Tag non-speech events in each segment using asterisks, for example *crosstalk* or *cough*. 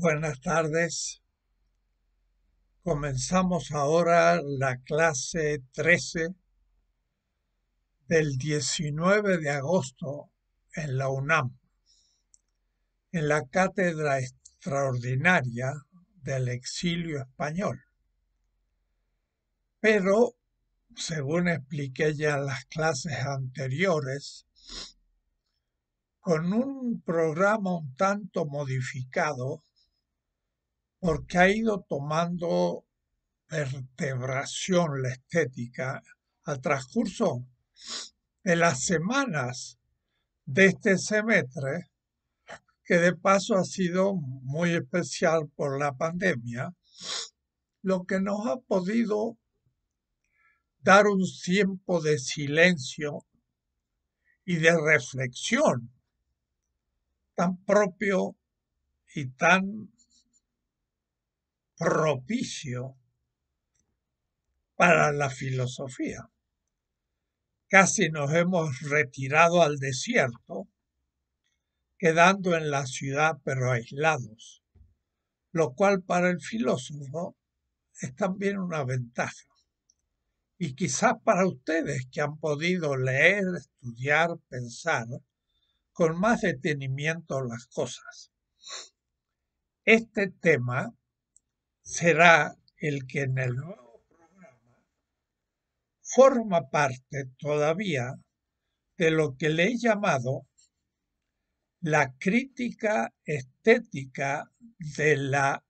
Buenas tardes. Comenzamos ahora la clase 13 del 19 de agosto en la UNAM, en la Cátedra Extraordinaria del Exilio Español. Pero, según expliqué ya en las clases anteriores, con un programa un tanto modificado, porque ha ido tomando vertebración la estética al transcurso de las semanas de este semestre, que de paso ha sido muy especial por la pandemia, lo que nos ha podido dar un tiempo de silencio y de reflexión tan propio y tan propicio para la filosofía. Casi nos hemos retirado al desierto, quedando en la ciudad pero aislados, lo cual para el filósofo es también una ventaja. Y quizás para ustedes que han podido leer, estudiar, pensar con más detenimiento las cosas. Este tema será el que en el nuevo programa forma parte todavía de lo que le he llamado la crítica estética de la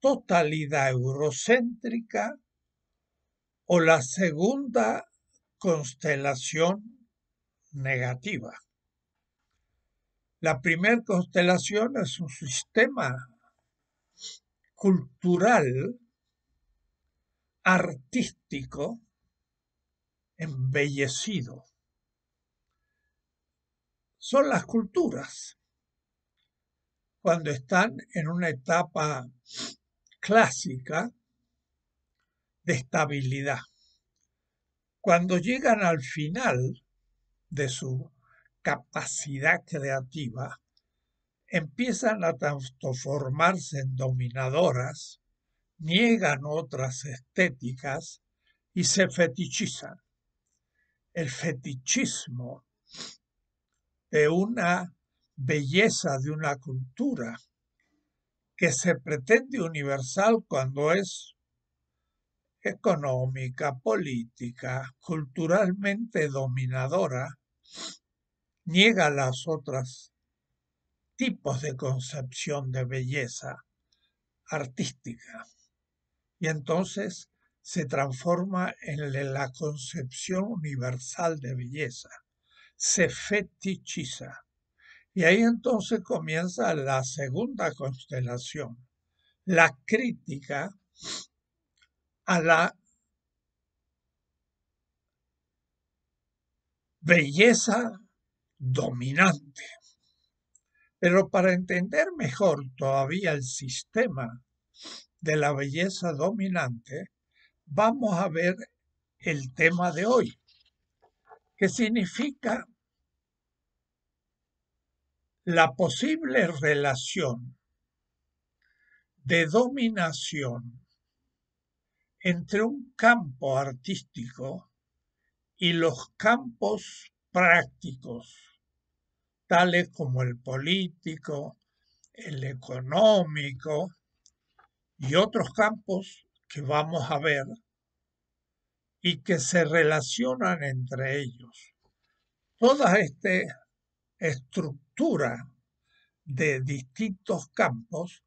totalidad eurocéntrica o la segunda constelación negativa. La primera constelación es un sistema cultural, artístico, embellecido. Son las culturas cuando están en una etapa clásica de estabilidad. Cuando llegan al final de su capacidad creativa, empiezan a transformarse en dominadoras, niegan otras estéticas y se fetichizan. El fetichismo de una belleza de una cultura que se pretende universal cuando es económica, política, culturalmente dominadora, niega las otras tipos de concepción de belleza artística. Y entonces se transforma en la concepción universal de belleza, se fetichiza. Y ahí entonces comienza la segunda constelación, la crítica a la belleza dominante pero para entender mejor todavía el sistema de la belleza dominante, vamos a ver el tema de hoy, que significa la posible relación de dominación entre un campo artístico y los campos prácticos tales como el político, el económico y otros campos que vamos a ver y que se relacionan entre ellos. Toda esta estructura de distintos campos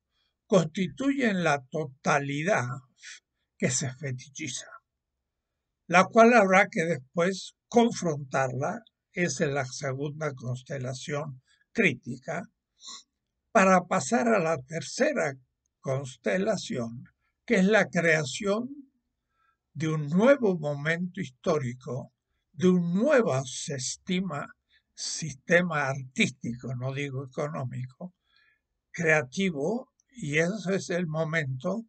constituyen la totalidad que se fetichiza, la cual habrá que después confrontarla es la segunda constelación crítica, para pasar a la tercera constelación, que es la creación de un nuevo momento histórico, de un nuevo sistema, sistema artístico, no digo económico, creativo, y ese es el momento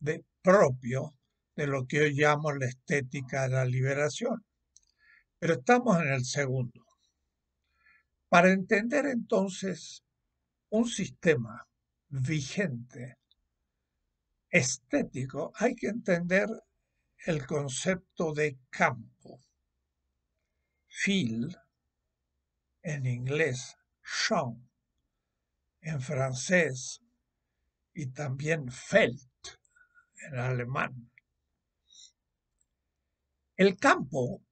de, propio de lo que hoy llamo la estética de la liberación. Pero estamos en el segundo. Para entender entonces un sistema vigente, estético, hay que entender el concepto de campo. Field, en inglés, champ, en francés, y también Feld en alemán. El campo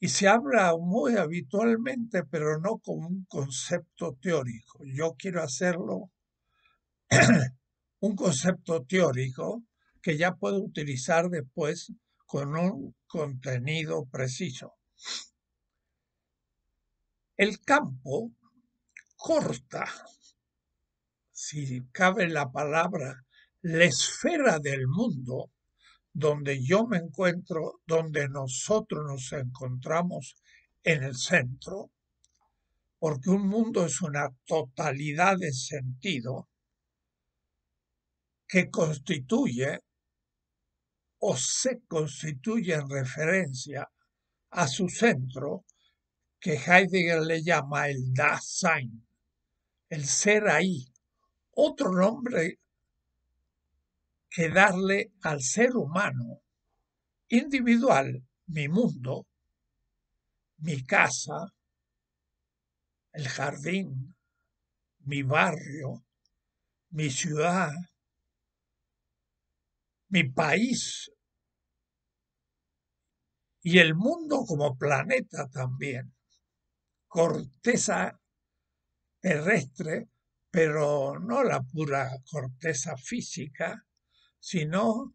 y se habla muy habitualmente, pero no con un concepto teórico. Yo quiero hacerlo *clears throat* un concepto teórico que ya puedo utilizar después con un contenido preciso. El campo corta, si cabe la palabra, la esfera del mundo donde yo me encuentro, donde nosotros nos encontramos en el centro, porque un mundo es una totalidad de sentido que constituye o se constituye en referencia a su centro que Heidegger le llama el Dasein, el ser ahí. Otro nombre que darle al ser humano individual mi mundo, mi casa, el jardín, mi barrio, mi ciudad, mi país y el mundo como planeta también. Corteza terrestre, pero no la pura corteza física, sino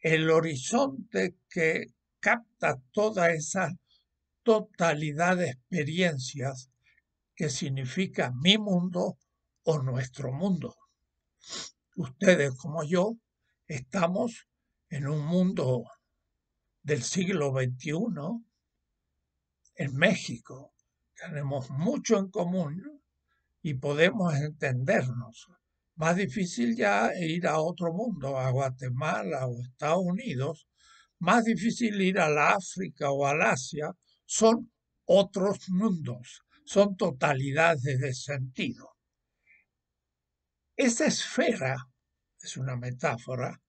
el horizonte que capta toda esa totalidad de experiencias que significa mi mundo o nuestro mundo. Ustedes como yo estamos en un mundo del siglo XXI, en México, tenemos mucho en común y podemos entendernos más difícil ya ir a otro mundo, a Guatemala o Estados Unidos, más difícil ir la África o al Asia, son otros mundos, son totalidades de sentido. Esa esfera es una metáfora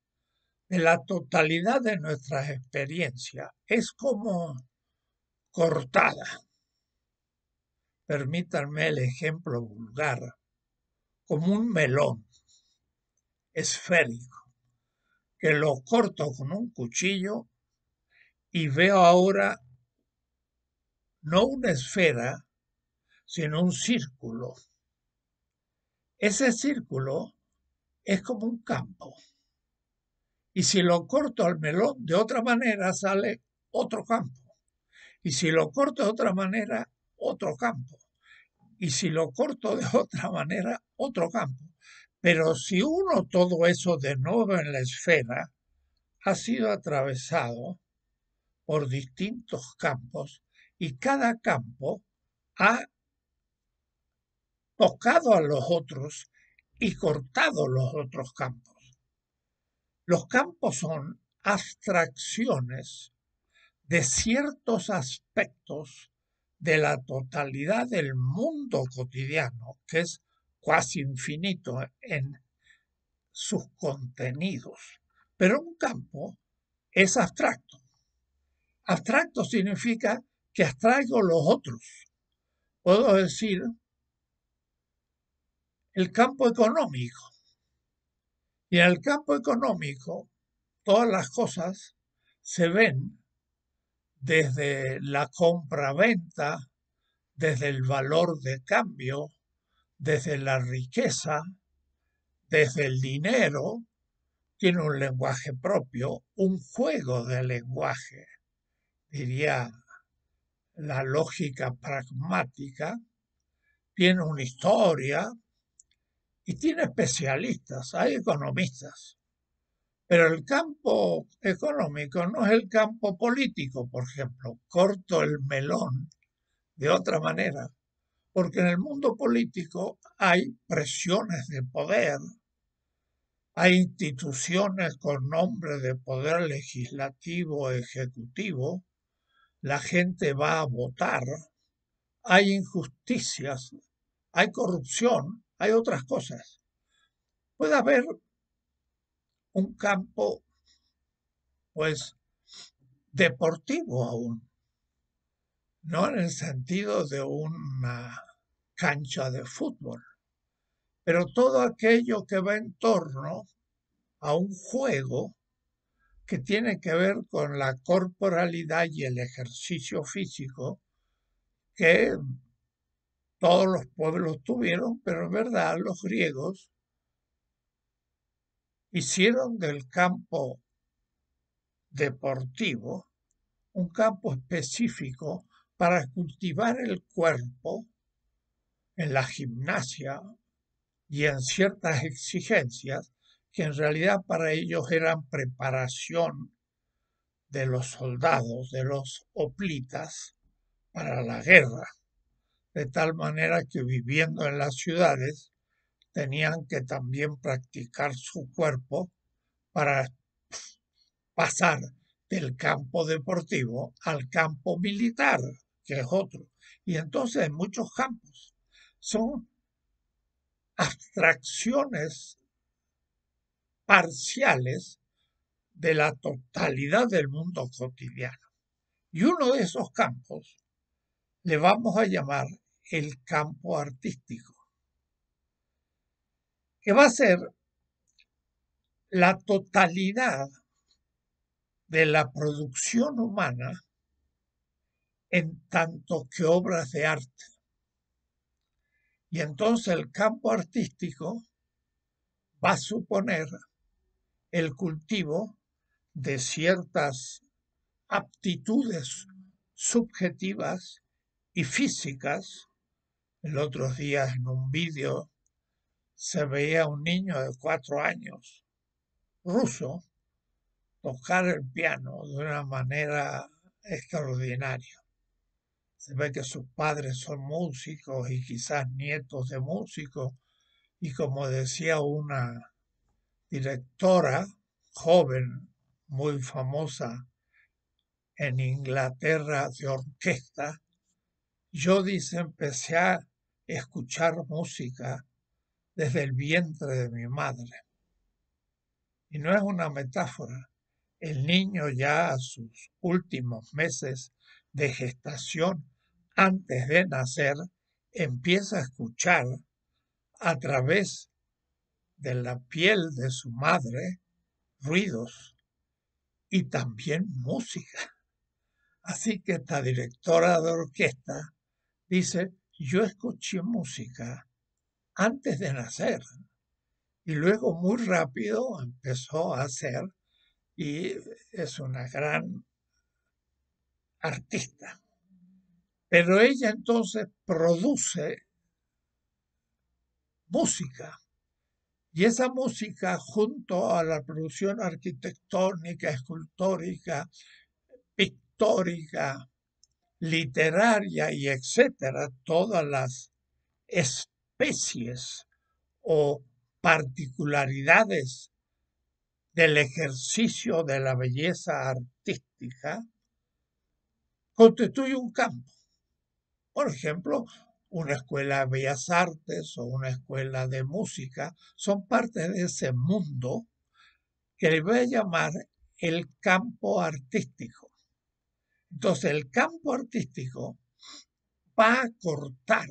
de la totalidad de nuestras experiencias, es como cortada. Permítanme el ejemplo vulgar como un melón esférico, que lo corto con un cuchillo y veo ahora no una esfera, sino un círculo. Ese círculo es como un campo. Y si lo corto al melón de otra manera, sale otro campo. Y si lo corto de otra manera, otro campo y si lo corto de *laughs* otra manera, otro campo. Pero si uno todo eso de nuevo en la esfera, ha sido atravesado por distintos campos y cada campo ha tocado a los otros y cortado los otros campos. Los campos son abstracciones de ciertos aspectos de la totalidad del mundo cotidiano, que es casi infinito en sus contenidos. Pero un campo es abstracto. Abstracto significa que abstraigo los otros. Puedo decir el campo económico. Y en el campo económico todas las cosas se ven desde la compra-venta, desde el valor de cambio, desde la riqueza, desde el dinero, tiene un lenguaje propio, un juego de lenguaje, diría la lógica pragmática, tiene una historia y tiene especialistas, hay economistas pero el campo económico no es el campo político, por ejemplo. Corto el melón de otra manera, porque en el mundo político hay presiones de poder, hay instituciones con nombre de poder legislativo, ejecutivo, la gente va a votar, hay injusticias, hay corrupción, hay otras cosas. Puede haber un campo, pues, deportivo aún, no en el sentido de una cancha de fútbol, pero todo aquello que va en torno a un juego que tiene que ver con la corporalidad y el ejercicio físico que todos los pueblos tuvieron, pero en verdad los griegos hicieron del campo deportivo un campo específico para cultivar el cuerpo en la gimnasia y en ciertas exigencias que en realidad para ellos eran preparación de los soldados, de los oplitas, para la guerra, de tal manera que viviendo en las ciudades tenían que también practicar su cuerpo para pasar del campo deportivo al campo militar, que es otro. Y entonces muchos campos son abstracciones parciales de la totalidad del mundo cotidiano. Y uno de esos campos le vamos a llamar el campo artístico que va a ser la totalidad de la producción humana en tanto que obras de arte. Y entonces el campo artístico va a suponer el cultivo de ciertas aptitudes subjetivas y físicas. El otro día en un vídeo se veía un niño de cuatro años ruso tocar el piano de una manera extraordinaria. Se ve que sus padres son músicos y quizás nietos de músicos. Y como decía una directora joven, muy famosa en Inglaterra de orquesta, yo dice empecé a escuchar música desde el vientre de mi madre. Y no es una metáfora. El niño ya a sus últimos meses de gestación, antes de nacer, empieza a escuchar a través de la piel de su madre ruidos y también música. Así que esta directora de orquesta dice, yo escuché música antes de nacer. Y luego muy rápido empezó a hacer y es una gran artista. Pero ella entonces produce música. Y esa música, junto a la producción arquitectónica, escultórica, pictórica, literaria y etcétera, todas las especies o particularidades del ejercicio de la belleza artística constituye un campo. Por ejemplo, una escuela de bellas artes o una escuela de música son parte de ese mundo que le voy a llamar el campo artístico. Entonces, el campo artístico va a cortar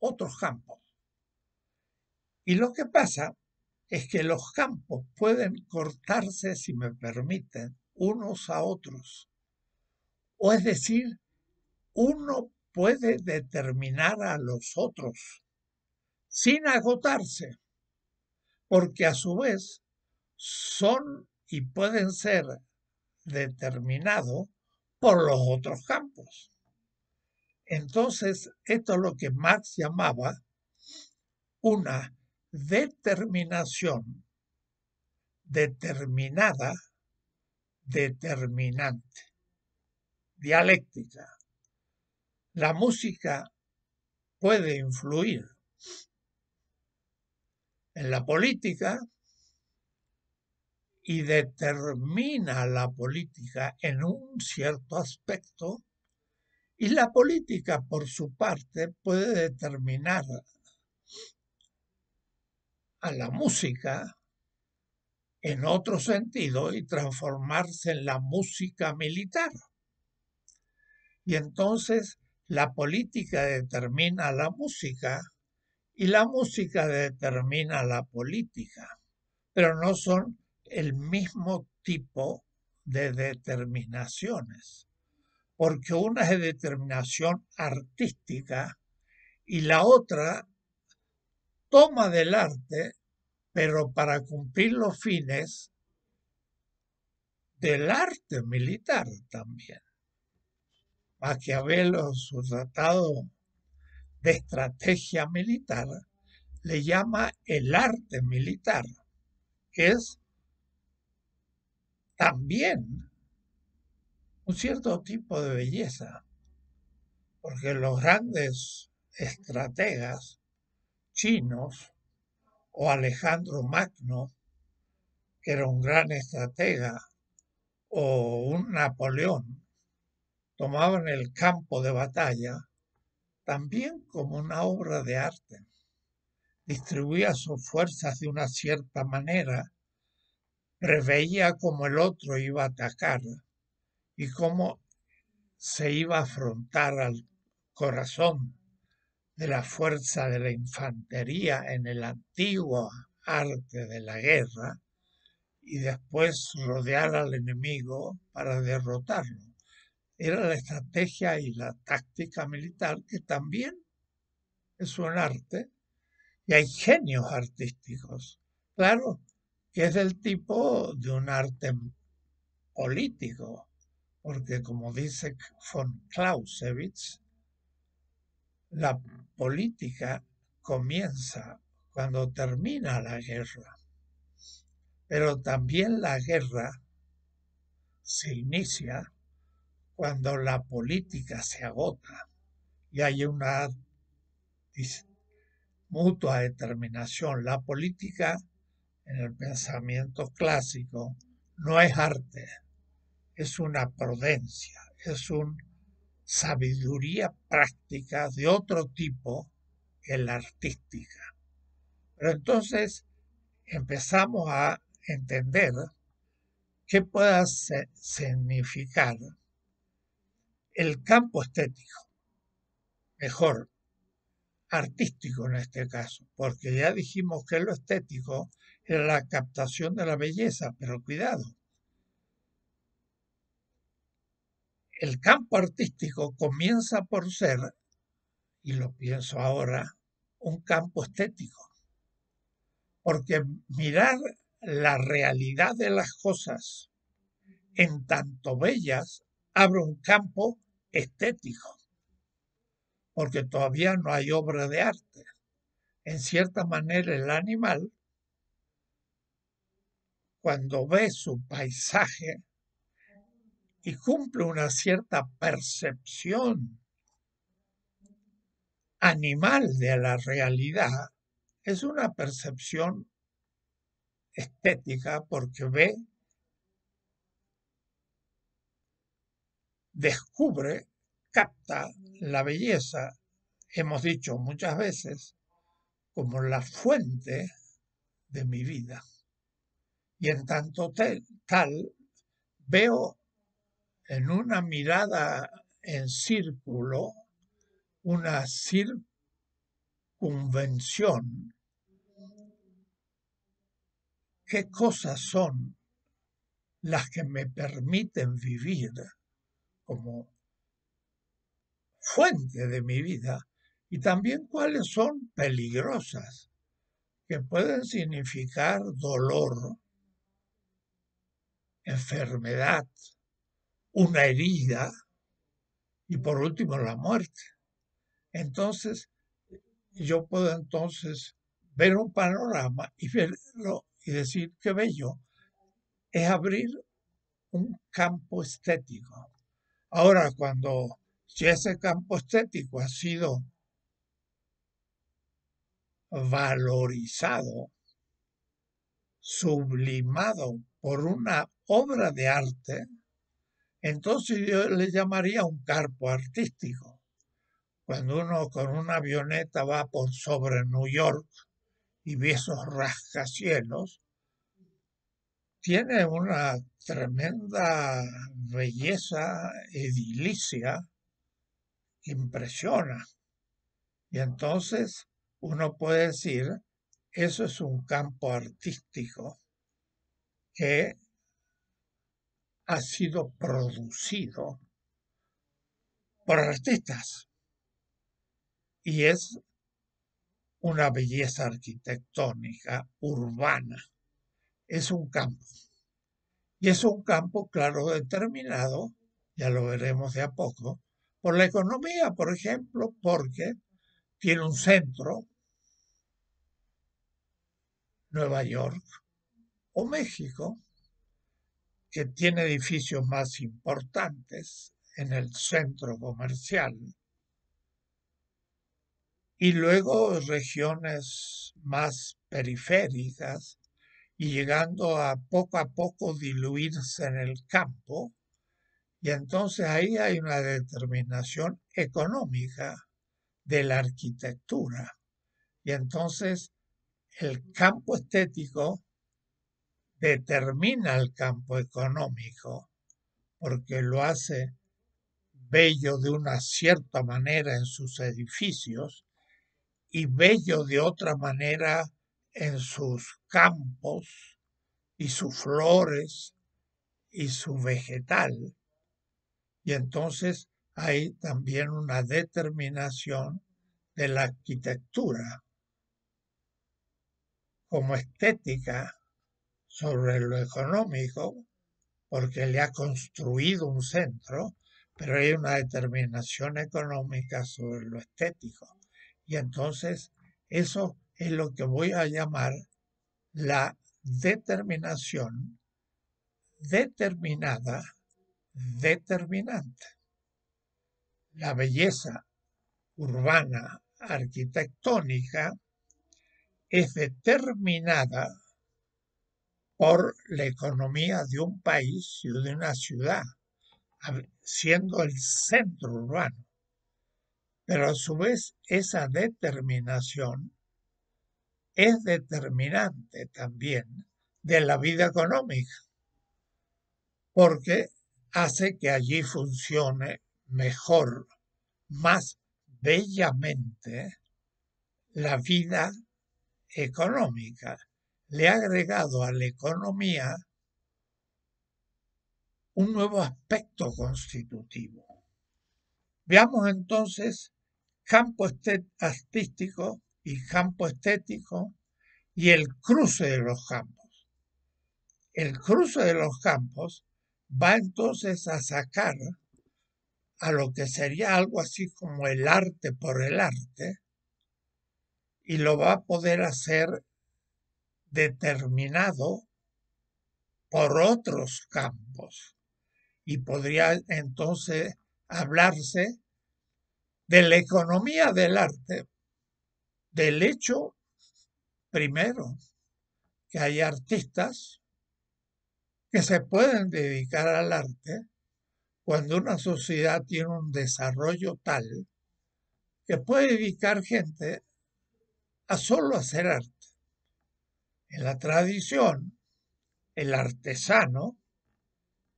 otros campos. Y lo que pasa es que los campos pueden cortarse, si me permiten, unos a otros. O es decir, uno puede determinar a los otros sin agotarse, porque a su vez son y pueden ser determinados por los otros campos. Entonces, esto es lo que Marx llamaba una determinación, determinada, determinante. Dialéctica. La música puede influir en la política y determina la política en un cierto aspecto y la política por su parte puede determinar a la música en otro sentido y transformarse en la música militar. Y entonces la política determina la música y la música determina la política, pero no son el mismo tipo de determinaciones, porque una es determinación artística y la otra toma del arte, pero para cumplir los fines del arte militar también. Maquiavelo, su tratado de estrategia militar, le llama el arte militar, que es también un cierto tipo de belleza, porque los grandes estrategas chinos o Alejandro Magno, que era un gran estratega, o un Napoleón, tomaban el campo de batalla también como una obra de arte. Distribuía sus fuerzas de una cierta manera, preveía cómo el otro iba a atacar y cómo se iba a afrontar al corazón de la fuerza de la infantería en el antiguo arte de la guerra y después rodear al enemigo para derrotarlo. Era la estrategia y la táctica militar que también es un arte y hay genios artísticos. Claro, que es del tipo de un arte político, porque como dice von Clausewitz, la política comienza cuando termina la guerra, pero también la guerra se inicia cuando la política se agota y hay una mutua determinación. La política, en el pensamiento clásico, no es arte, es una prudencia, es un sabiduría práctica de otro tipo que la artística. Pero entonces empezamos a entender qué puede significar el campo estético, mejor, artístico en este caso, porque ya dijimos que lo estético es la captación de la belleza, pero cuidado, el campo artístico comienza por ser, y lo pienso ahora, un campo estético. Porque mirar la realidad de las cosas en tanto bellas abre un campo estético. Porque todavía no hay obra de arte. En cierta manera el animal, cuando ve su paisaje, y cumple una cierta percepción animal de la realidad, es una percepción estética porque ve, descubre, capta la belleza, hemos dicho muchas veces, como la fuente de mi vida. Y en tanto tal, veo en una mirada en círculo, una circunvención. ¿Qué cosas son las que me permiten vivir como fuente de mi vida? Y también cuáles son peligrosas, que pueden significar dolor, enfermedad, una herida y por último la muerte. Entonces, yo puedo entonces ver un panorama y verlo y decir qué bello es abrir un campo estético. Ahora, cuando si ese campo estético ha sido valorizado, sublimado por una obra de arte, entonces yo le llamaría un campo artístico. Cuando uno con una avioneta va por sobre New York y ve esos rascacielos, tiene una tremenda belleza edilicia que impresiona. Y entonces uno puede decir, eso es un campo artístico que ha sido producido por artistas y es una belleza arquitectónica urbana. Es un campo. Y es un campo, claro, determinado, ya lo veremos de a poco, por la economía, por ejemplo, porque tiene un centro, Nueva York o México, que tiene edificios más importantes en el centro comercial y luego regiones más periféricas y llegando a poco a poco diluirse en el campo. Y entonces ahí hay una determinación económica de la arquitectura. Y entonces el campo estético determina el campo económico, porque lo hace bello de una cierta manera en sus edificios y bello de otra manera en sus campos y sus flores y su vegetal. Y entonces hay también una determinación de la arquitectura como estética sobre lo económico, porque le ha construido un centro, pero hay una determinación económica sobre lo estético. Y entonces eso es lo que voy a llamar la determinación determinada, determinante. La belleza urbana arquitectónica es determinada por la economía de un país y de una ciudad, siendo el centro urbano. Pero a su vez esa determinación es determinante también de la vida económica, porque hace que allí funcione mejor, más bellamente, la vida económica le ha agregado a la economía un nuevo aspecto constitutivo. Veamos entonces campo artístico y campo estético y el cruce de los campos. El cruce de los campos va entonces a sacar a lo que sería algo así como el arte por el arte y lo va a poder hacer determinado por otros campos. Y podría entonces hablarse de la economía del arte, del hecho primero que hay artistas que se pueden dedicar al arte cuando una sociedad tiene un desarrollo tal que puede dedicar gente a solo hacer arte. En la tradición, el artesano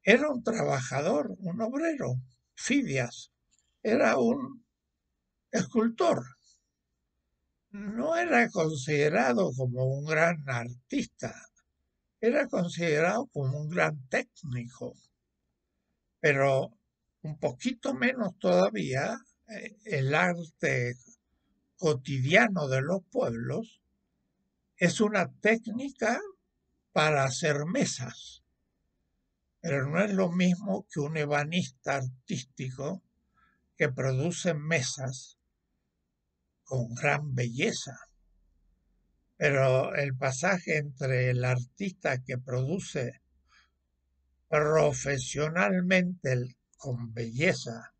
era un trabajador, un obrero, Fidias, era un escultor. No era considerado como un gran artista, era considerado como un gran técnico, pero un poquito menos todavía eh, el arte cotidiano de los pueblos es una técnica para hacer mesas, pero no es lo mismo que un ebanista artístico que produce mesas con gran belleza. Pero el pasaje entre el artista que produce profesionalmente con belleza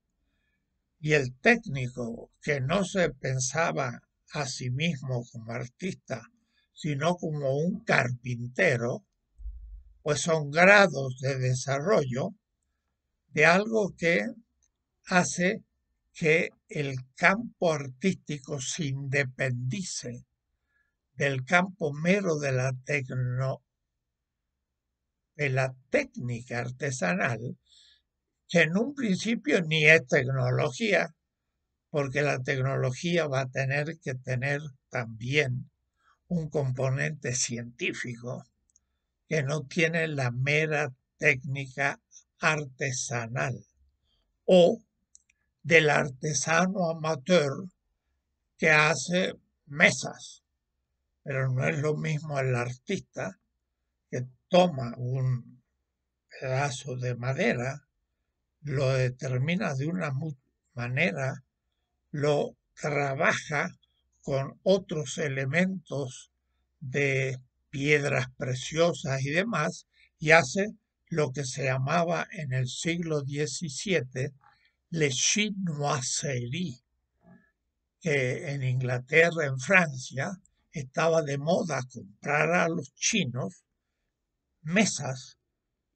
y el técnico que no se pensaba a sí mismo como artista, sino como un carpintero, pues son grados de desarrollo de algo que hace que el campo artístico se independice del campo mero de la, de la técnica artesanal, que en un principio ni es tecnología, porque la tecnología va a tener que tener también un componente científico que no tiene la mera técnica artesanal o del artesano amateur que hace mesas, pero no es lo mismo el artista que toma un pedazo de madera, lo determina de una manera, lo trabaja con otros elementos de piedras preciosas y demás, y hace lo que se llamaba en el siglo XVII le chinoiserie, que en Inglaterra, en Francia, estaba de moda comprar a los chinos mesas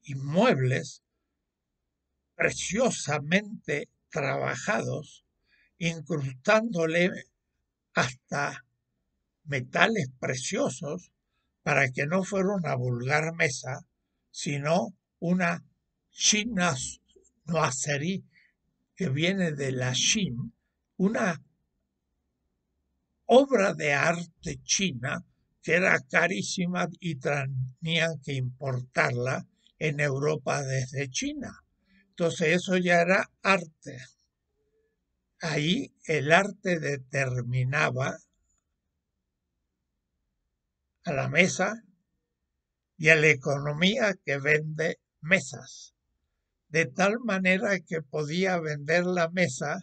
y muebles preciosamente trabajados, incrustándole hasta metales preciosos para que no fuera una vulgar mesa, sino una china noacerí que viene de la Shin, una obra de arte china que era carísima y tenían que importarla en Europa desde China. Entonces eso ya era arte ahí el arte determinaba a la mesa y a la economía que vende mesas, de tal manera que podía vender la mesa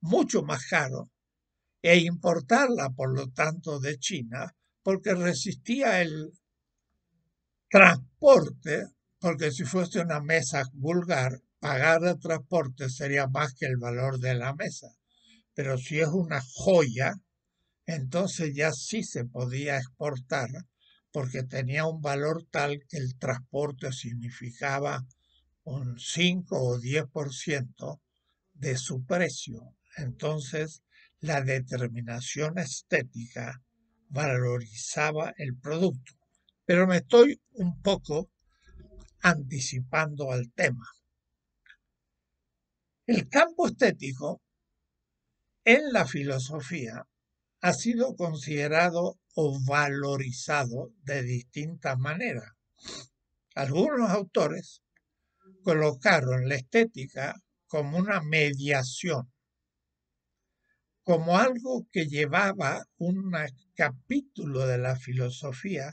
mucho más caro e importarla, por lo tanto, de China, porque resistía el transporte, porque si fuese una mesa vulgar, pagar el transporte sería más que el valor de la mesa. Pero si es una joya, entonces ya sí se podía exportar porque tenía un valor tal que el transporte significaba un 5 o 10% de su precio. Entonces, la determinación estética valorizaba el producto. Pero me estoy un poco anticipando al tema. El campo estético en la filosofía ha sido considerado o valorizado de distintas maneras. Algunos autores colocaron la estética como una mediación, como algo que llevaba un capítulo de la filosofía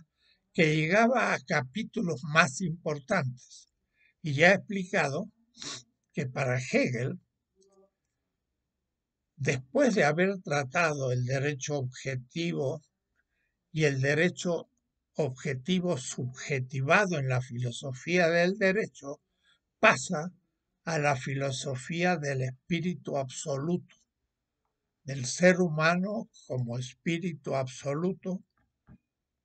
que llegaba a capítulos más importantes. Y ya he explicado que para Hegel, después de haber tratado el derecho objetivo y el derecho objetivo subjetivado en la filosofía del derecho, pasa a la filosofía del espíritu absoluto, del ser humano como espíritu absoluto,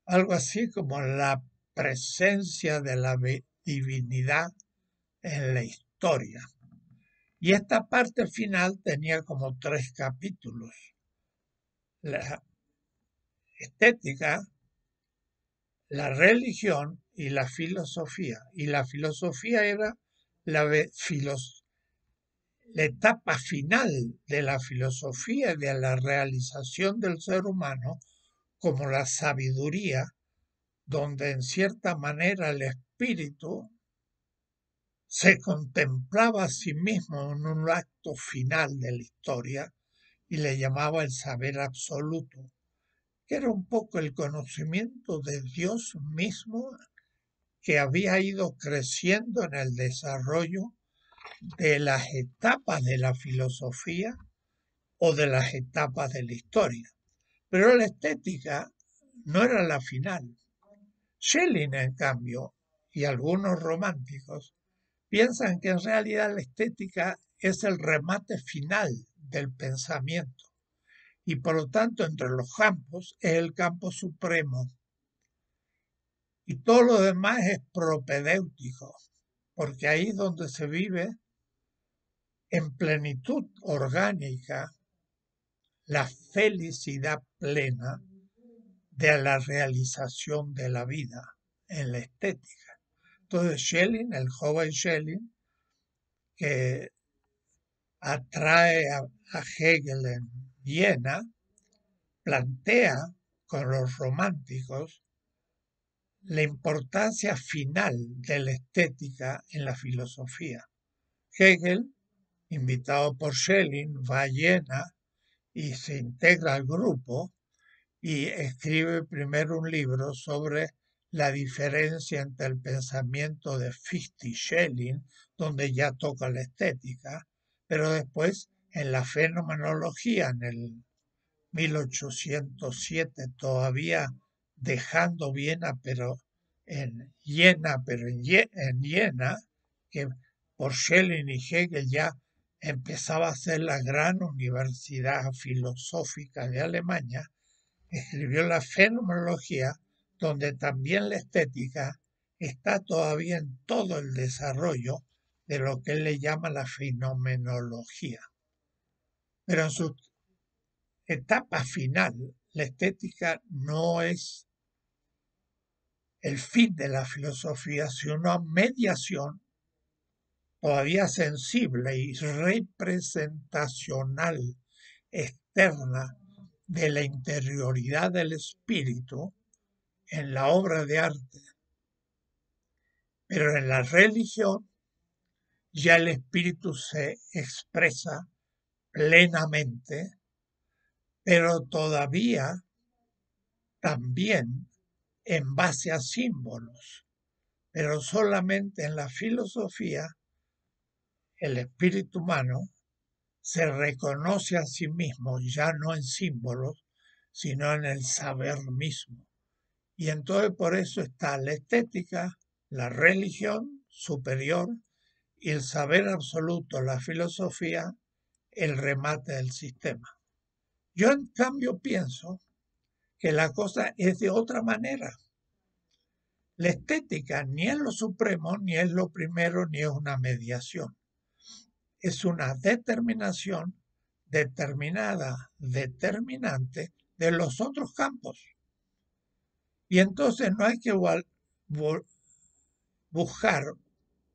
algo así como la presencia de la divinidad en la historia. Y esta parte final tenía como tres capítulos. La estética, la religión y la filosofía. Y la filosofía era la, etapa final de la filosofía y de la realización del ser humano como la sabiduría, donde en cierta manera el espíritu se contemplaba a sí mismo en un acto final de la historia y le llamaba el saber absoluto, que era un poco el conocimiento de Dios mismo que había ido creciendo en el desarrollo de las etapas de la filosofía o de las etapas de la historia. Pero la estética no era la final. Schelling, en cambio, y algunos románticos piensan que en realidad la estética es el remate final del pensamiento y por lo tanto entre los campos es el campo supremo y todo lo demás es propedéutico porque ahí es donde se vive en plenitud orgánica la felicidad plena de la realización de la vida en la estética de Schelling, el joven Schelling, que atrae a, a Hegel en Viena, plantea con los románticos la importancia final de la estética en la filosofía. Hegel, invitado por Schelling, va a Viena y se integra al grupo y escribe primero un libro sobre la diferencia entre el pensamiento de Fichte y Schelling, donde ya toca la estética, pero después en la fenomenología, en el 1807, todavía dejando Viena, pero en Jena, pero en, que por Schelling y Hegel ya empezaba a ser la gran universidad filosófica de Alemania, escribió la fenomenología donde también la estética está todavía en todo el desarrollo de lo que él le llama la fenomenología. Pero en su etapa final, la estética no es el fin de la filosofía, sino una mediación todavía sensible y representacional externa de la interioridad del espíritu en la obra de arte. Pero en la religión ya el espíritu se expresa plenamente, pero todavía también en base a símbolos. Pero solamente en la filosofía el espíritu humano se reconoce a sí mismo, ya no en símbolos, sino en el saber mismo. Y entonces por eso está la estética, la religión superior y el saber absoluto, la filosofía, el remate del sistema. Yo en cambio pienso que la cosa es de otra manera. La estética ni es lo supremo, ni es lo primero, ni es una mediación. Es una determinación determinada, determinante de los otros campos. Y entonces no hay que buscar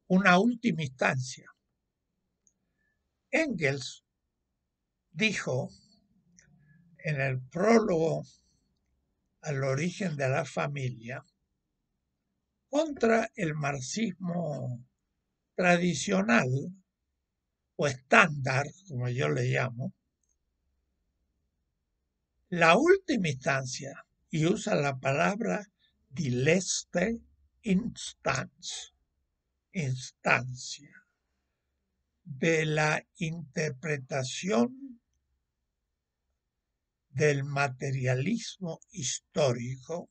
una última instancia. Engels dijo en el prólogo al origen de la familia contra el marxismo tradicional o estándar, como yo le llamo, la última instancia y usa la palabra dileste instans, instancia, de la interpretación del materialismo histórico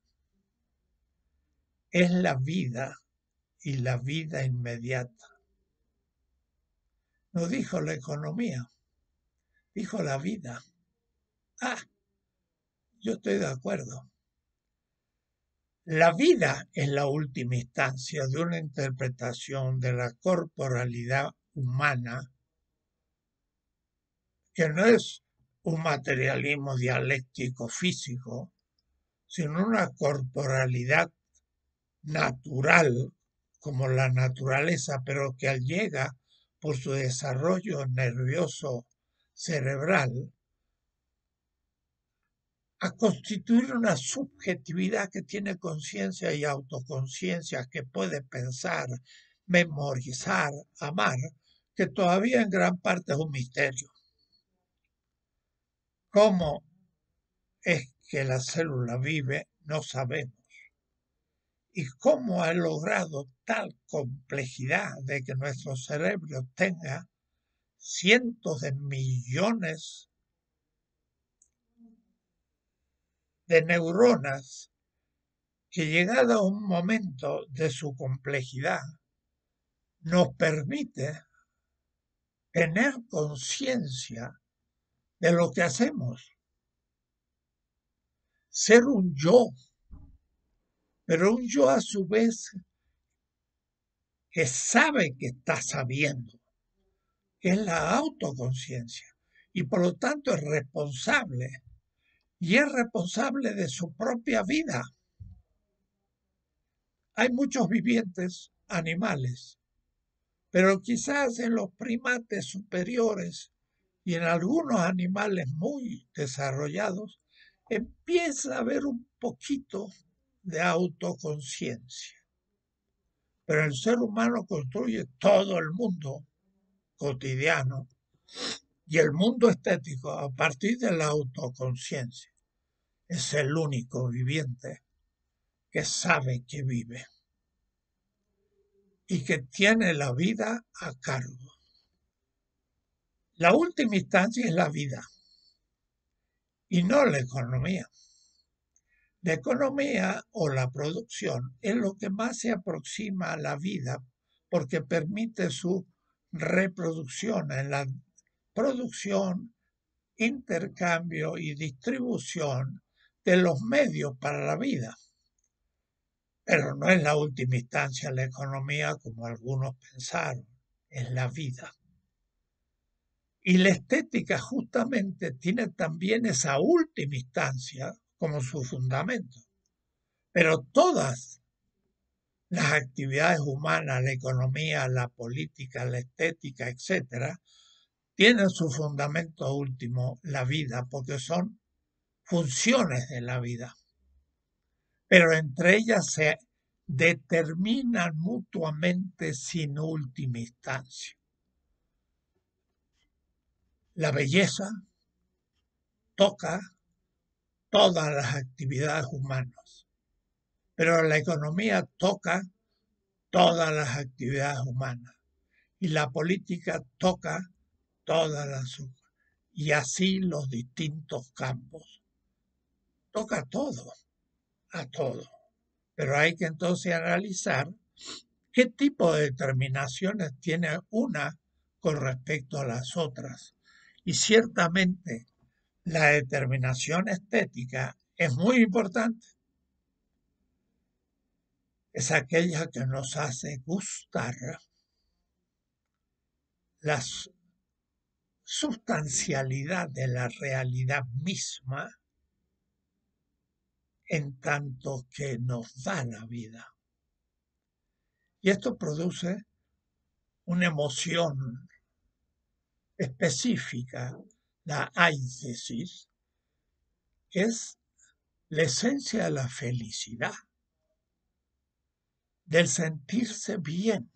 es la vida y la vida inmediata. No dijo la economía, dijo la vida. Ah, yo estoy de acuerdo. La vida es la última instancia de una interpretación de la corporalidad humana que no es un materialismo dialéctico físico, sino una corporalidad natural como la naturaleza, pero que llega por su desarrollo nervioso cerebral a constituir una subjetividad que tiene conciencia y autoconciencia, que puede pensar, memorizar, amar, que todavía en gran parte es un misterio. ¿Cómo es que la célula vive? No sabemos. ¿Y cómo ha logrado tal complejidad de que nuestro cerebro tenga cientos de millones de neuronas que llegada a un momento de su complejidad nos permite tener conciencia de lo que hacemos, ser un yo, pero un yo a su vez que sabe que está sabiendo, que es la autoconciencia y por lo tanto es responsable y es responsable de su propia vida. Hay muchos vivientes animales, pero quizás en los primates superiores y en algunos animales muy desarrollados empieza a haber un poquito de autoconciencia. Pero el ser humano construye todo el mundo cotidiano y el mundo estético a partir de la autoconciencia es el único viviente que sabe que vive y que tiene la vida a cargo. La última instancia es la vida y no la economía. La economía o la producción es lo que más se aproxima a la vida porque permite su reproducción en la producción, intercambio y distribución de los medios para la vida. Pero no es la última instancia la economía como algunos pensaron, es la vida. Y la estética justamente tiene también esa última instancia como su fundamento. Pero todas las actividades humanas, la economía, la política, la estética, etcétera, tienen su fundamento último, la vida, porque son funciones de la vida, pero entre ellas se determinan mutuamente sin última instancia. La belleza toca todas las actividades humanas, pero la economía toca todas las actividades humanas y la política toca todas las y así los distintos campos toca todo, a todo. Pero hay que entonces analizar qué tipo de determinaciones tiene una con respecto a las otras. Y ciertamente la determinación estética es muy importante. Es aquella que nos hace gustar la sustancialidad de la realidad misma en tanto que nos da la vida. Y esto produce una emoción específica, la aidesis, que es la esencia de la felicidad, del sentirse bien,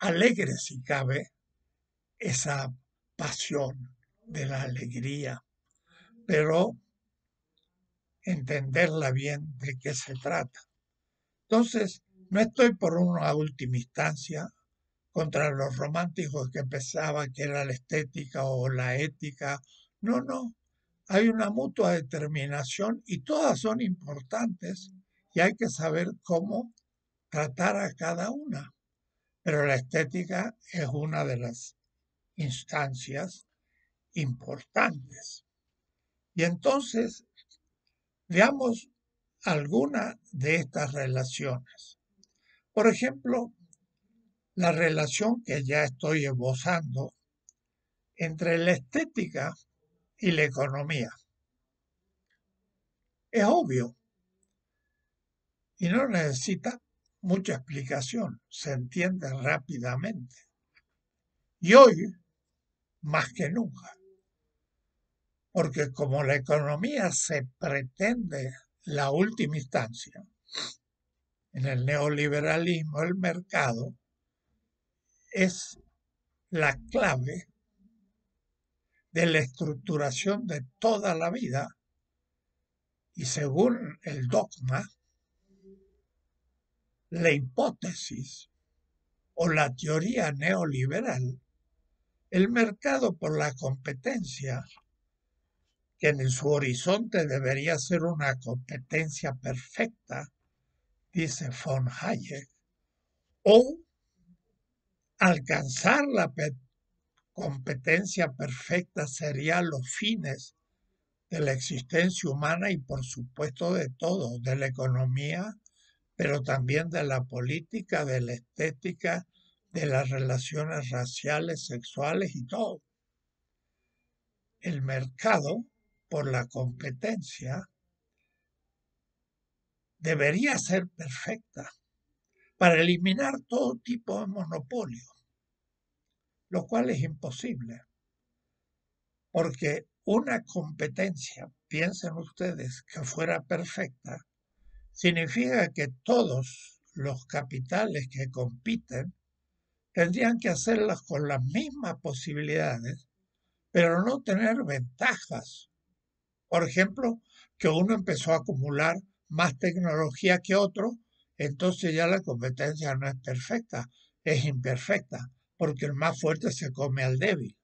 alegre si cabe esa pasión de la alegría, pero entenderla bien de qué se trata. Entonces, no estoy por una última instancia contra los románticos que pensaban que era la estética o la ética. No, no. Hay una mutua determinación y todas son importantes y hay que saber cómo tratar a cada una. Pero la estética es una de las instancias importantes. Y entonces Veamos algunas de estas relaciones. Por ejemplo, la relación que ya estoy esbozando entre la estética y la economía. Es obvio y no necesita mucha explicación, se entiende rápidamente. Y hoy, más que nunca, porque como la economía se pretende la última instancia, en el neoliberalismo el mercado es la clave de la estructuración de toda la vida y según el dogma, la hipótesis o la teoría neoliberal, el mercado por la competencia que en su horizonte debería ser una competencia perfecta, dice von Hayek, o alcanzar la competencia perfecta sería los fines de la existencia humana y por supuesto de todo, de la economía, pero también de la política, de la estética, de las relaciones raciales, sexuales y todo. El mercado por la competencia debería ser perfecta para eliminar todo tipo de monopolio, lo cual es imposible, porque una competencia, piensen ustedes, que fuera perfecta, significa que todos los capitales que compiten tendrían que hacerlas con las mismas posibilidades, pero no tener ventajas por ejemplo, que uno empezó a acumular más tecnología que otro, entonces ya la competencia no es perfecta, es imperfecta, porque el más fuerte se come al débil.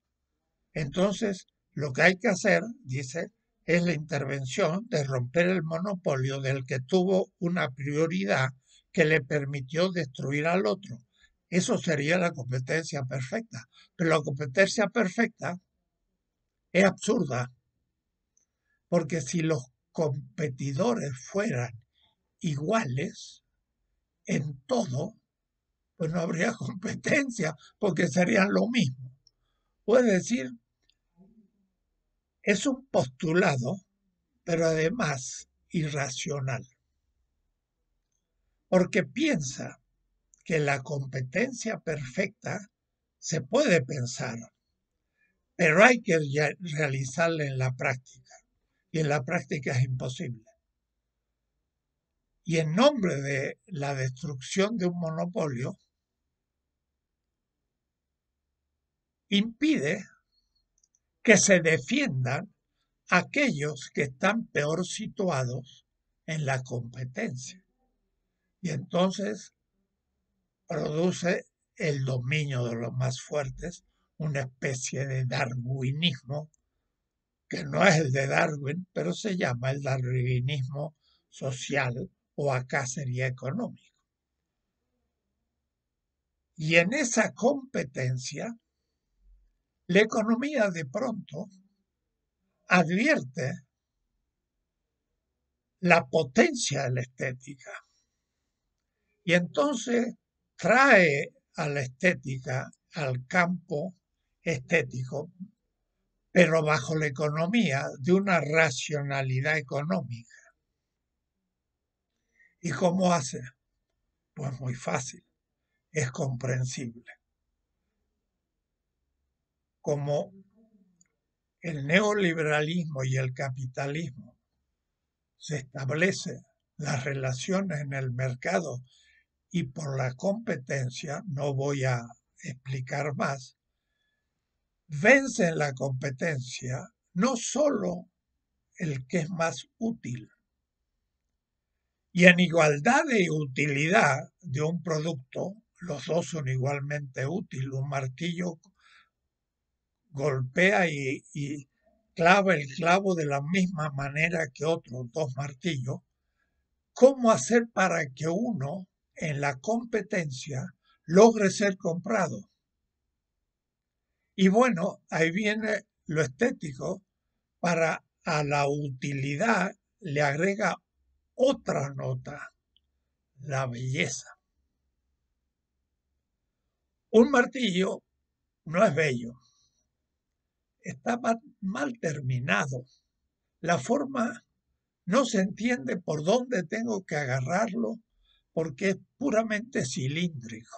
Entonces, lo que hay que hacer, dice, es la intervención de romper el monopolio del que tuvo una prioridad que le permitió destruir al otro. Eso sería la competencia perfecta. Pero la competencia perfecta es absurda porque si los competidores fueran iguales en todo, pues no habría *laughs* competencia, porque serían lo mismo. Puede decir, es un postulado, pero además irracional. Porque piensa que la competencia perfecta se puede pensar, pero hay que realizarla en la práctica y en la práctica es imposible. Y en nombre de la destrucción de un monopolio, impide que se defiendan aquellos que están peor situados en la competencia. Y entonces produce el dominio de los más fuertes, una especie de darwinismo que no es el de Darwin, pero se llama el darwinismo social o acá sería económico. Y en esa competencia, la economía de pronto advierte la potencia de la estética y entonces trae a la estética, al campo estético, pero bajo la economía de una racionalidad económica. ¿Y cómo hace? Pues muy fácil, es comprensible. Como el neoliberalismo y el capitalismo se establecen las relaciones en el mercado y por la competencia, no voy a explicar más, vence en la competencia no solo el que es más útil. Y en igualdad de utilidad de un producto, los dos son igualmente útiles. Un martillo golpea y clava el clavo de la misma manera que otros dos martillos. ¿Cómo hacer para que uno en la competencia logre ser comprado? Y bueno, ahí viene lo estético para a la utilidad le agrega otra nota, la belleza. Un martillo no es bello, está mal terminado. La forma no se entiende por dónde tengo que agarrarlo porque es puramente cilíndrico.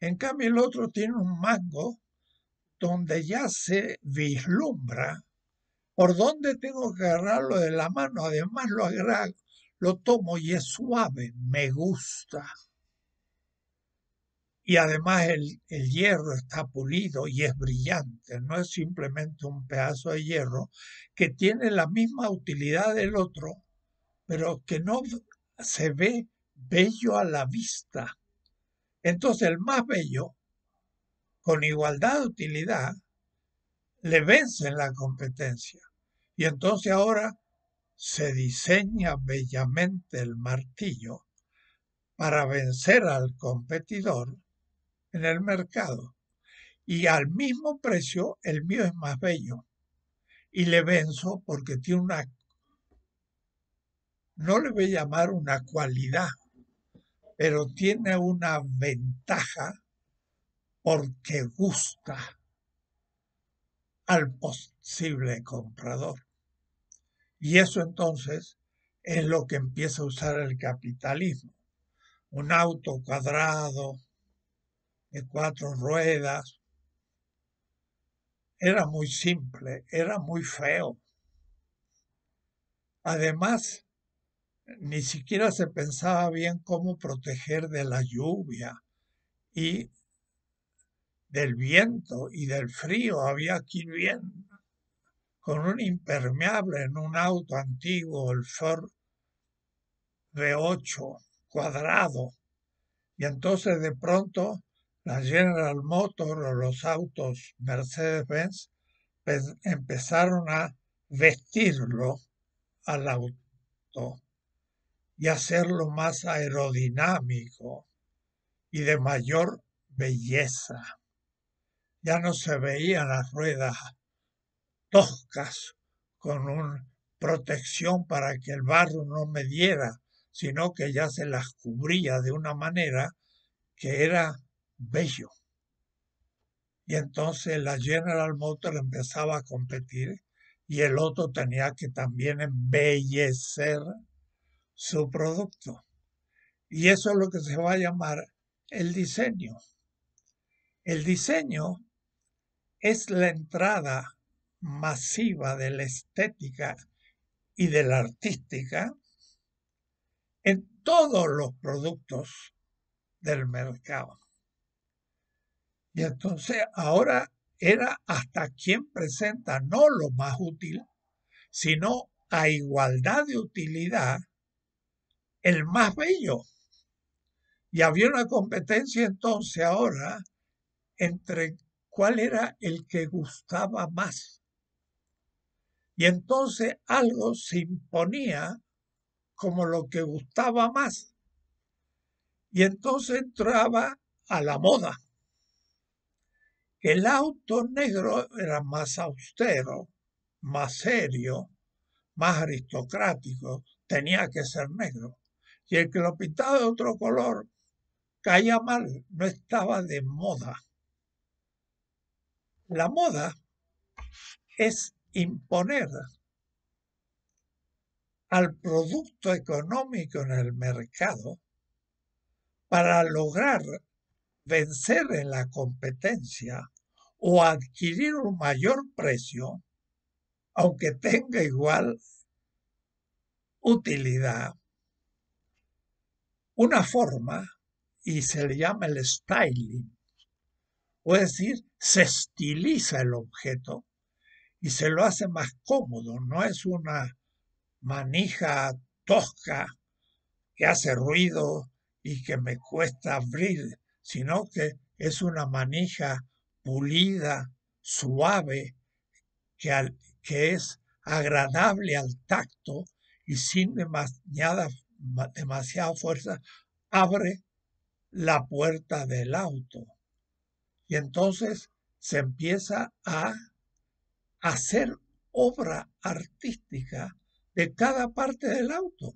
En cambio el otro tiene un mango donde ya se vislumbra por donde tengo que agarrarlo de la mano. Además lo agarro, lo tomo y es suave, me gusta. Y además el, el, hierro está pulido y es brillante, no es simplemente un pedazo de hierro que tiene la misma utilidad del otro, pero que no se ve bello a la vista. Entonces el más bello con igualdad de utilidad, le vencen la competencia. Y entonces ahora se diseña bellamente el martillo para vencer al competidor en el mercado. Y al mismo precio, el mío es más bello. Y le venzo porque tiene una... No le voy a llamar una cualidad, pero tiene una ventaja porque gusta al posible comprador. Y eso entonces es lo que empieza a usar el capitalismo. Un auto cuadrado de cuatro ruedas. Era muy simple, era muy feo. Además, ni siquiera se pensaba bien cómo proteger de la lluvia y del viento y del frío había aquí Con un impermeable en un auto antiguo, el Ford V8 cuadrado. Y entonces de pronto la General Motors o los autos Mercedes-Benz empezaron a vestirlo al auto y hacerlo más aerodinámico y de mayor belleza. Ya no se veían las ruedas toscas con una protección para que el barro no me diera, sino que ya se las cubría de una manera que era bello. Y entonces la General motor empezaba a competir y el otro tenía que también embellecer su producto. Y eso es lo que se va a llamar el diseño. El diseño es la entrada masiva de la estética y de la artística en todos los productos del mercado. Y entonces ahora era hasta quien presenta no lo más útil, sino a igualdad de utilidad el más bello. Y había una competencia entonces ahora entre cuál era el que gustaba más. Y entonces algo se imponía como lo que gustaba más. Y entonces entraba a la moda. El auto negro era más austero, más serio, más aristocrático, tenía que ser negro. Y el que lo pintaba de otro color caía mal, no estaba de moda. La moda es imponer al producto económico en el mercado para lograr vencer en la competencia o adquirir un mayor precio, aunque tenga igual utilidad. Una forma, y se le llama el styling, o decir, se estiliza el objeto y se lo hace más cómodo, no es una manija tosca que hace ruido y que me cuesta abrir, sino que es una manija pulida, suave, que, es agradable al tacto y sin demasiada fuerza abre la puerta del auto. Y entonces se empieza a hacer obra artística de cada parte del auto.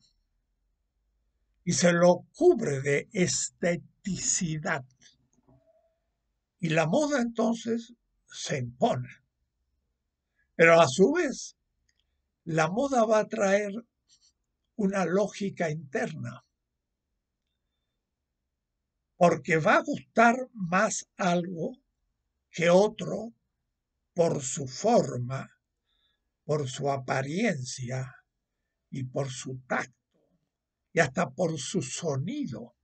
Y se lo cubre de esteticidad. Y la moda entonces se impone. Pero a su vez, la moda va a traer una lógica interna porque va a gustar más algo que otro por su forma, por su apariencia y por su tacto y hasta por su sonido.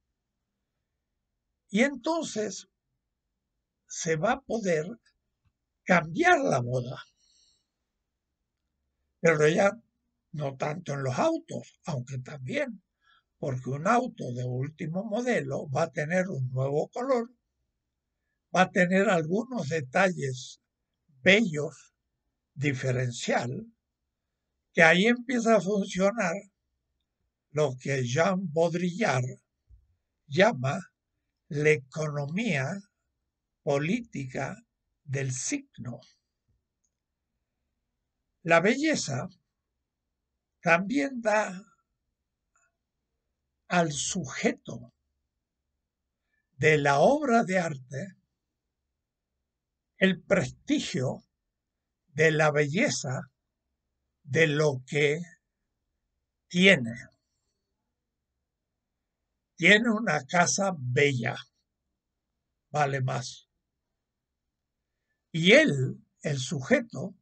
Y entonces se va a poder cambiar la moda. Pero ya no tanto en los autos, aunque también, porque un auto de último modelo va a tener un nuevo color, va a tener algunos detalles bellos, diferencial, que ahí empieza a funcionar lo que Jean Baudrillard llama la economía política del signo. La belleza también da al sujeto de la obra de arte el prestigio de la belleza de lo que tiene. Tiene una casa bella, vale más. Y él, el sujeto,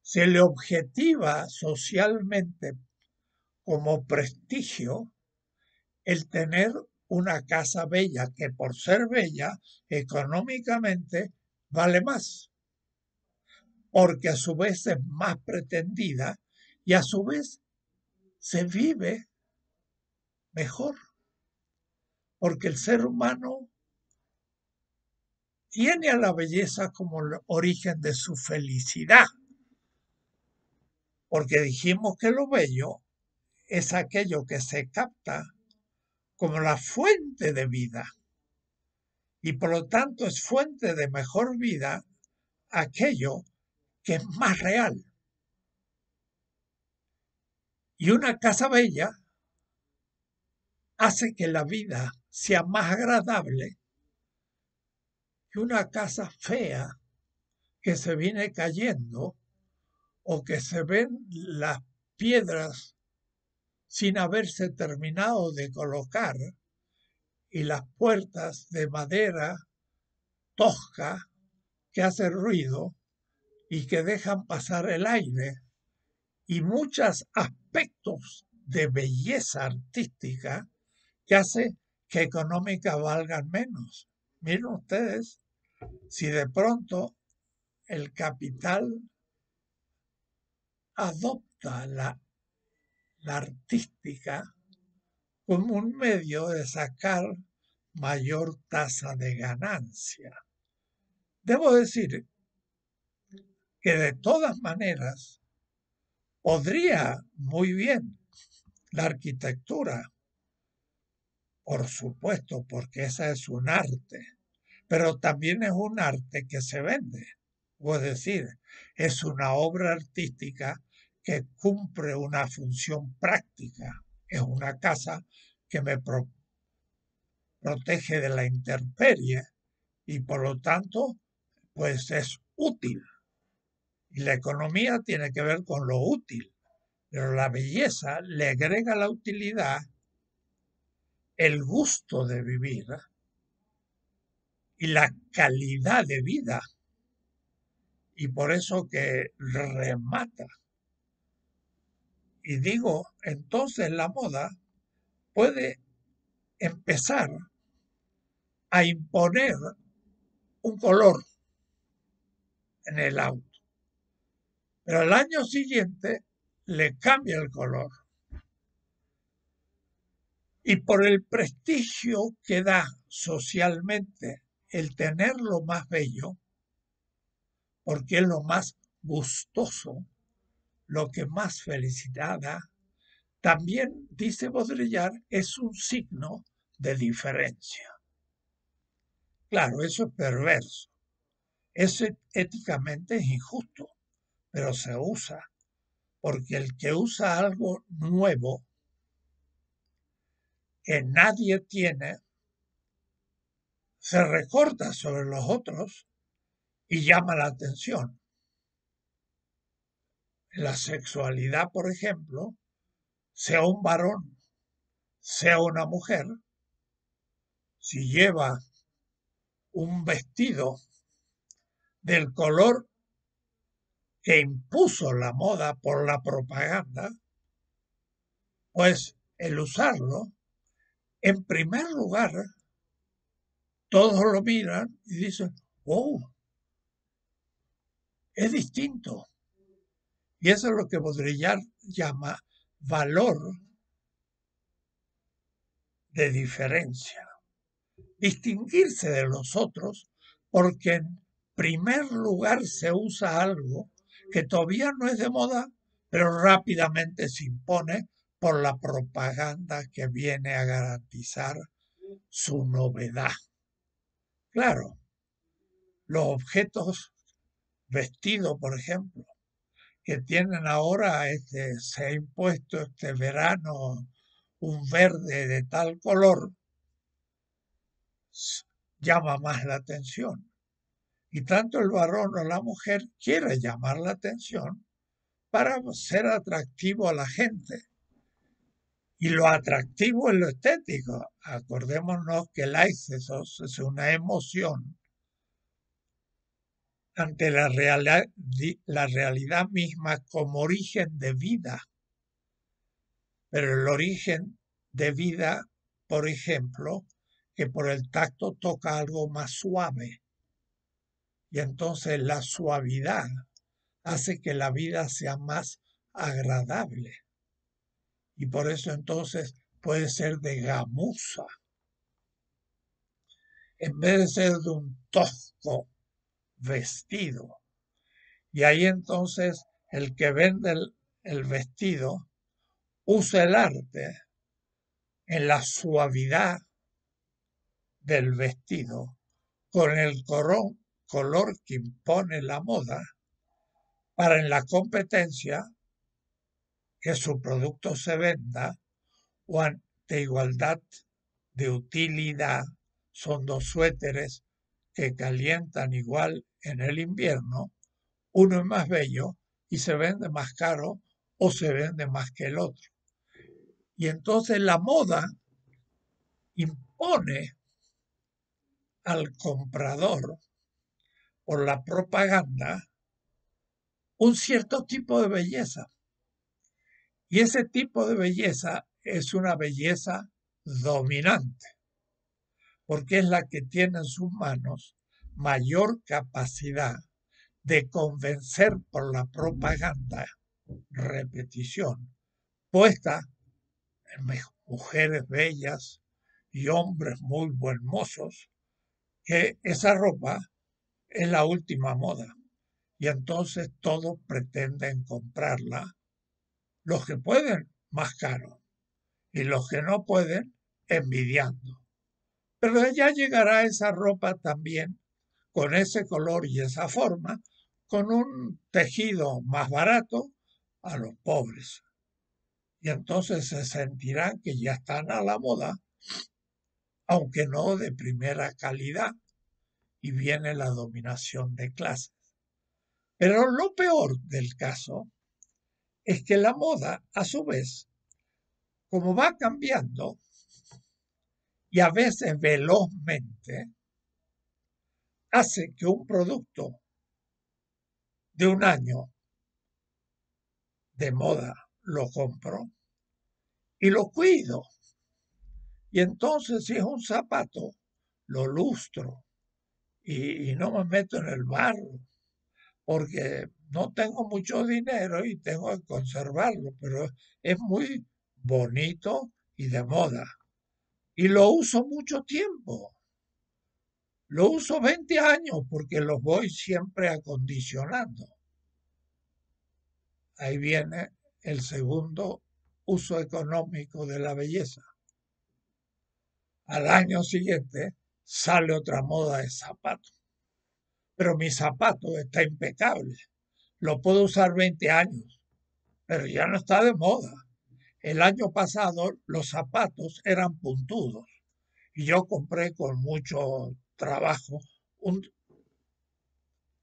se le objetiva socialmente como prestigio el tener una casa bella, que por ser bella, económicamente vale más, porque a su vez es más pretendida y a su vez se vive mejor, porque el ser humano tiene a la belleza como el origen de su felicidad, porque dijimos que lo bello es aquello que se capta como la fuente de vida. Y por lo tanto es fuente de mejor vida aquello que es más real. Y una casa bella hace que la vida sea más agradable que una casa fea que se viene cayendo o que se ven las piedras sin haberse terminado de colocar y las puertas de madera tosca que hace ruido y que dejan pasar el aire y muchos aspectos de belleza artística que hace que económica valgan menos. Miren ustedes si de pronto el capital adopta la artística como un medio de sacar mayor tasa de ganancia. Debo decir que de todas maneras podría muy bien la arquitectura, por supuesto, porque esa es un arte, pero también es un arte que se vende, o es decir, es una obra artística que cumple una función práctica. Es una casa que me protege de la intemperie y por lo tanto, pues es útil. Y la economía tiene que ver con lo útil, pero la belleza le agrega la utilidad, el gusto de vivir y la calidad de vida. Y por eso que remata y digo, entonces la moda puede empezar a imponer un color en el auto. Pero al año siguiente le cambia el color. Y por el prestigio que da socialmente el tener lo más bello, porque es lo más gustoso, lo que más felicidad también, dice Baudrillard, es un signo de diferencia. Claro, eso es perverso, eso e-, éticamente es injusto, pero se usa, porque el que usa algo nuevo que nadie tiene, se recorta sobre los otros y llama la atención la sexualidad, por ejemplo, sea un varón, sea una mujer, si lleva un vestido del color que impuso la moda por la propaganda, pues el usarlo, en primer lugar, todos lo miran y dicen, wow, es distinto. Y eso es lo que Baudrillard llama valor de diferencia. Distinguirse de los otros porque en primer lugar se usa algo que todavía no es de moda, pero rápidamente se impone por la propaganda que viene a garantizar su novedad. Claro, los objetos vestidos, por ejemplo, que tienen ahora, este, se ha impuesto este verano un verde de tal color, llama más la atención. Y tanto el varón o la mujer quiere llamar la atención para ser atractivo a la gente. Y lo atractivo es lo estético. Acordémonos que el ice es una emoción ante la realidad, misma como origen de vida. Pero el origen de vida, por ejemplo, que por el tacto toca algo más suave. Y entonces la suavidad hace que la vida sea más agradable. Y por eso entonces puede ser de gamuza. En vez de ser de un tosco vestido. Y ahí entonces el que vende el, vestido usa el arte en la suavidad del vestido, con el color que impone la moda, para en la competencia que su producto se venda o ante igualdad de utilidad. Son dos suéteres que calientan igual en el invierno, uno es más bello y se vende más caro o se vende más que el otro. Y entonces la moda impone al comprador por la propaganda un cierto tipo de belleza. Y ese tipo de belleza es una belleza dominante, porque es la que tiene en sus manos mayor capacidad de convencer por la propaganda, repetición, puesta en mujeres bellas y hombres muy hermosos que esa ropa es la última moda y entonces todos pretenden comprarla, los que pueden más caro y los que no pueden envidiando. Pero ya llegará esa ropa también con ese color y esa forma, con un tejido más barato a los pobres. Y entonces se sentirán que ya están a la moda, aunque no de primera calidad, y viene la dominación de clases. Pero lo peor del caso es que la moda, a su vez, como va cambiando, y a veces velozmente, hace que un producto de un año de moda lo compro y lo cuido. Y entonces si es un zapato, lo lustro y, no me meto en el barro, porque no tengo mucho dinero y tengo que conservarlo, pero es muy bonito y de moda. Y lo uso mucho tiempo. Lo uso 20 años porque los voy siempre acondicionando. Ahí viene el segundo uso económico de la belleza. Al año siguiente sale otra moda de zapatos. Pero mi zapato está impecable. Lo puedo usar 20 años, pero ya no está de moda. El año pasado los zapatos eran puntudos y yo compré con mucho trabajo un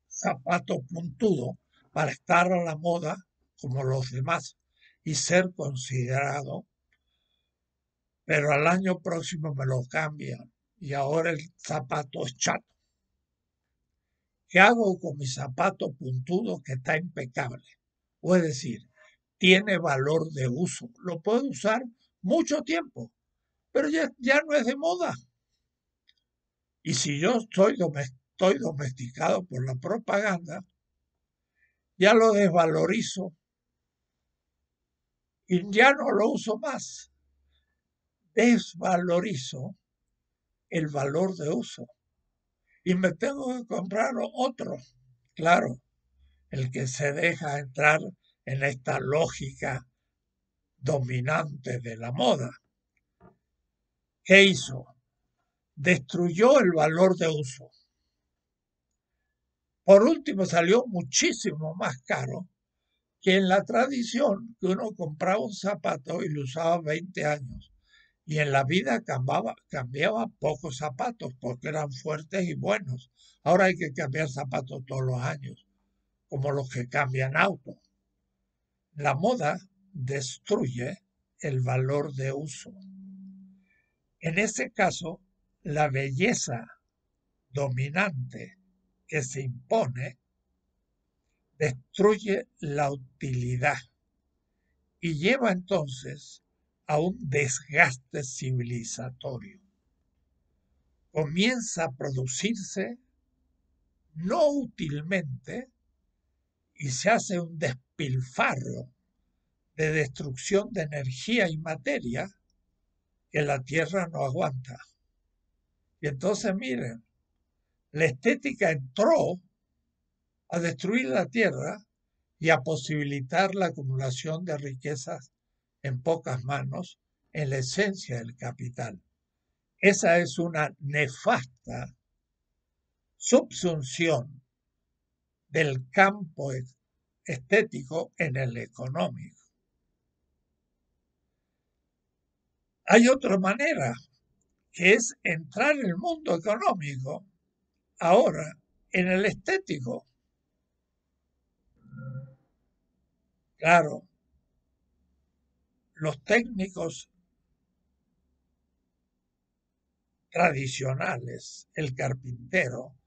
zapato puntudo para estar a la moda como los demás y ser considerado, pero al año próximo me lo cambian y ahora el zapato es chato. ¿Qué hago con mi zapato puntudo que está impecable? O es decir, tiene valor de uso, lo puedo usar mucho tiempo, pero ya, ya no es de moda. Y si yo estoy, domesticado por la propaganda, ya lo desvalorizo y ya no lo uso más. Desvalorizo el valor de uso y me tengo que comprar otro. Claro, el que se deja entrar en esta lógica dominante de la moda. ¿Qué hizo? destruyó el valor de uso. Por último, salió muchísimo más caro que en la tradición que uno compraba un zapato y lo usaba 20 años. Y en la vida cambiaba, cambiaba pocos zapatos porque eran fuertes y buenos. Ahora hay que cambiar zapatos todos los años, como los que cambian auto. La moda destruye el valor de uso. En ese caso, la belleza dominante que se impone destruye la utilidad y lleva entonces a un desgaste civilizatorio. Comienza a producirse no útilmente y se hace un despilfarro de destrucción de energía y materia que la Tierra no aguanta. Y entonces, miren, la estética entró a destruir la tierra y a posibilitar la acumulación de riquezas en pocas manos en la esencia del capital. Esa es una nefasta subsunción del campo estético en el económico. Hay otra manera que es entrar en el mundo económico, ahora en el estético. Claro, los técnicos tradicionales, el carpintero,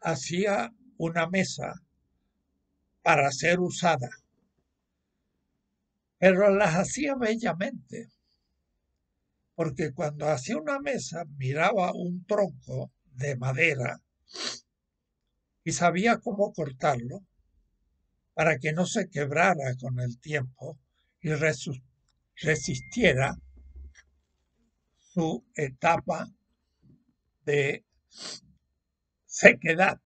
hacía una mesa para ser usada, pero las hacía bellamente porque cuando hacía una mesa miraba un tronco de madera y sabía cómo cortarlo para que no se quebrara con el tiempo y resistiera su etapa de sequedad.